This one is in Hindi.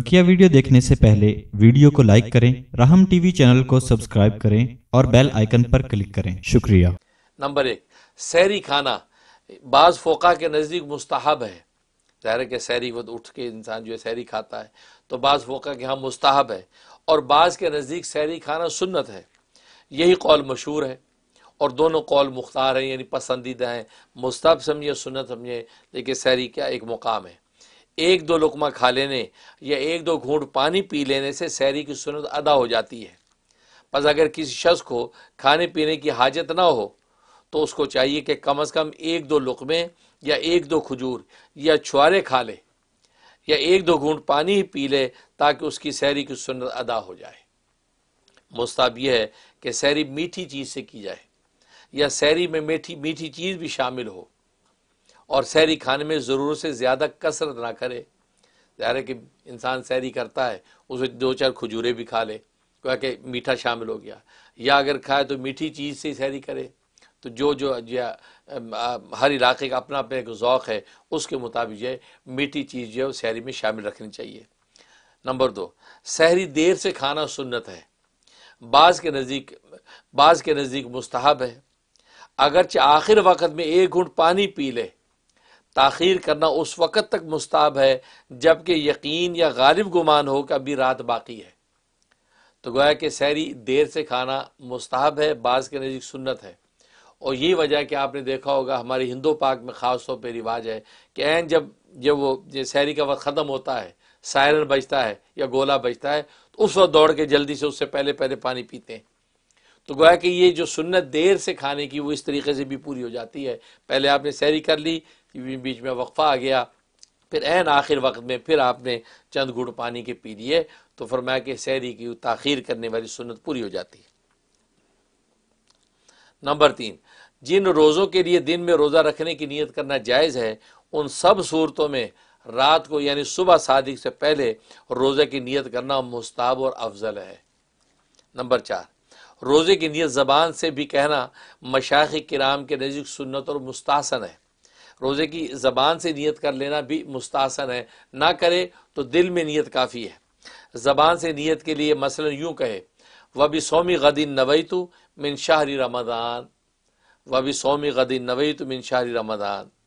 बकिया वीडियो देखने से पहले वीडियो को लाइक करें राहम टीवी चैनल को सब्सक्राइब करें और बेल आइकन पर क्लिक करें शुक्रिया नंबर एक सैरी खाना बाज फोका के नज़दीक मुस्ताहब है ज़ाहिर के सैरी वो उठ के इंसान जो है सैरी खाता है तो बाज फोका के यहाँ मुस्ताहब है और बाज के नज़दीक सैरी खाना सुन्नत है यही कौल मशहूर है और दोनों कौल मुख्तार हैं यानी पसंदीदा हैं मुस्ताब समझिए सुन्नत समझिए लेकिन सैरी का एक मुकाम है एक दो लुकमा खा लेने या एक दो घूट पानी पी लेने से सैरी की सुनत अदा हो जाती है बस अगर किसी शख्स को खाने पीने की हाजत ना हो तो उसको चाहिए कि कम अज़ कम एक दो लुकमे या एक दो खजूर या छुआरे खा ले या एक दो घूट पानी ही पी ले ताकि उसकी सैरी की सुनत अदा हो जाए मुस्ताब यह है कि सैरी मीठी चीज़ से की जाए या सैरी में मीठी मीठी चीज़ भी शामिल हो और सैरी खाने में ज़रूरत से ज़्यादा कसरत ना करे ज़ाहिर है कि इंसान सैरी करता है उसे दो चार खजूरें भी खा ले क्या कि मीठा शामिल हो गया या अगर खाए तो मीठी चीज़ से ही सैरी करे तो जो जो हर इलाके का अपना अपना एक ओक़ है उसके मुताबिक जो है मीठी चीज़ जो है सैरी में शामिल रखनी चाहिए नंबर दो सहरी देर से खाना सुन्नत है बाज़ के नज़दीक बाज़ के नज़दीक मुस्तहब है अगरचे आखिर वक्त में एक घूट पानी पी ले ताखीर करना उस वक़्त तक मुस्ताब है जबकि यकीन या गालिब गुमान हो कि अभी रात बाकी है तो गोया कि सैरी देर से खाना मुस्ताब है बाज़ के नज़दीक सुन्नत है और यही वजह कि आपने देखा होगा हमारे हिंदू पाक में ख़ास तौर पर रिवाज है कि एन जब जब वो जो सैरी का वक्त ख़त्म होता है सायरन बजता है या गोला बजता है तो उस वक्त दौड़ के जल्दी से उससे पहले पहले पानी पीते हैं तो गोया कि ये जो सुन्नत देर से खाने की वो इस तरीके से भी पूरी हो जाती है पहले आपने सैरी कर ली बीच में वक्फा आ गया फिर एन आखिर वक्त में फिर आपने चंद घुट पानी के पी लिए तो फरमाया कि सहरी की ताखीर करने वाली सुनत पूरी हो जाती है नंबर तीन जिन रोज़ों के लिए दिन में रोज़ा रखने की नीयत करना जायज़ है उन सब सूरतों में रात को यानी सुबह सादिक से पहले रोज़े की नीयत करना मुस्ताब और अफजल है नंबर चार रोज़े की नीयत ज़बान से भी कहना मशाख कराम के नज़दीक सुन्नत और मुस्तासन है रोज़े की ज़बान से नीयत कर लेना भी मुस्तासन है ना करे तो दिल में नीयत काफ़ी है ज़बान से नीयत के लिए मसलन यूँ कहे व भी सोमी नवई तो मिन शाहरी रमदान व भी सोमी नवई तो मिन शाहरी रमदान